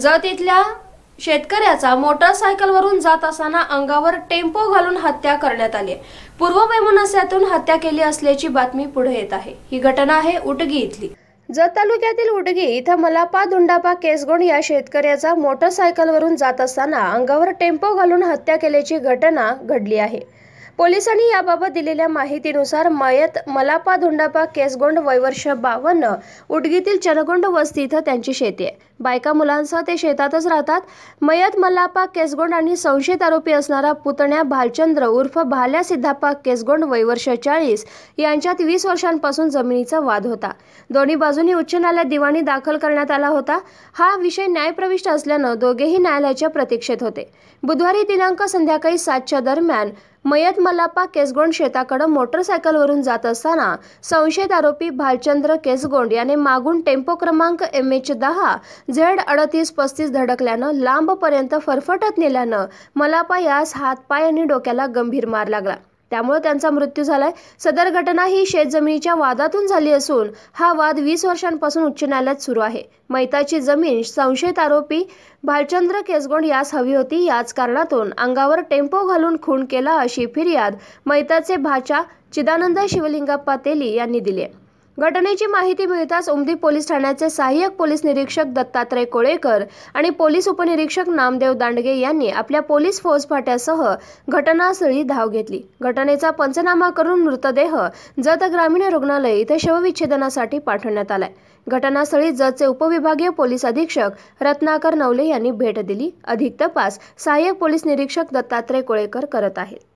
जत इथल्या शेतकऱ्याचा वरून जात असताना अंगावर टेम्पो घालून हत्या करण्यात आली वैमनस्यातून हत्या केली असल्याची बातमी पुढे येत आहे ही घटना आहे उटगी इथली जत तालुक्यातील उडगी इथं मलापा धुंडापा केसगोंड या शेतकऱ्याचा मोटरसायकलवरून जात असताना अंगावर टेम्पो घालून हत्या केल्याची घटना घडली आहे पोलिसांनी याबाबत दिलेल्या माहितीनुसार मयत मलापा धुंडापा केसगोंड वयवर्ष बावन्न उडगीतील चनगोंड वस्ती इथं त्यांची शेती आहे बायका मुलांसह ते शेतातच राहतात मयत मलापा केसगोंड आणि संशयित आरोपी असणारा पुतण्या भालचंद्र उर्फ भाल्या सिद्धापा केसगोंड वयवर्ष चाळीस यांच्यात वीस वर्षांपासून जमिनीचा वाद होता दोन्ही बाजूंनी उच्च न्यायालयात दिवाणी दाखल करण्यात आला होता हा विषय न्यायप्रविष्ट असल्यानं दोघेही न्यायालयाच्या प्रतीक्षेत होते बुधवारी दिनांक संध्याकाळी सातच्या दरम्यान मयत मलापा केसगोंड शेताकडे मोटरसायकलवरून जात असताना संशयित आरोपी भालचंद्र केसगोंड याने मागून टेम्पो क्रमांक एम एच दहा झेड अडतीस पस्तीस धडकल्यानं लांबपर्यंत फरफटत नेल्यानं मलापा यास हातपाय आणि डोक्याला गंभीर मार लागला त्यामुळे त्यांचा मृत्यू झालाय सदर घटना ही शेतजमिनीच्या वादातून झाली असून हा वाद वीस वर्षांपासून उच्च न्यायालयात सुरू आहे मैताची जमीन संशयित आरोपी भालचंद्र केसगोंड यास हवी होती याच कारणातून अंगावर टेम्पो घालून खून केला अशी फिर्याद मैताचे भाचा चिदानंद शिवलिंगप्पा तेली यांनी दिली आहे घटनेची माहिती मिळताच उमदी पोलीस ठाण्याचे सहाय्यक पोलीस निरीक्षक दत्तात्रय कोळेकर आणि पोलीस उपनिरीक्षक नामदेव दांडगे यांनी आपल्या पोलीस फौज फाट्यासह घटनास्थळी धाव घेतली घटनेचा पंचनामा करून मृतदेह जत ग्रामीण रुग्णालय इथे शवविच्छेदनासाठी पाठवण्यात आलाय घटनास्थळी जतचे उपविभागीय पोलीस अधीक्षक रत्नाकर नवले यांनी भेट दिली अधिक तपास सहाय्यक पोलीस निरीक्षक दत्तात्रय कोळेकर करत आहेत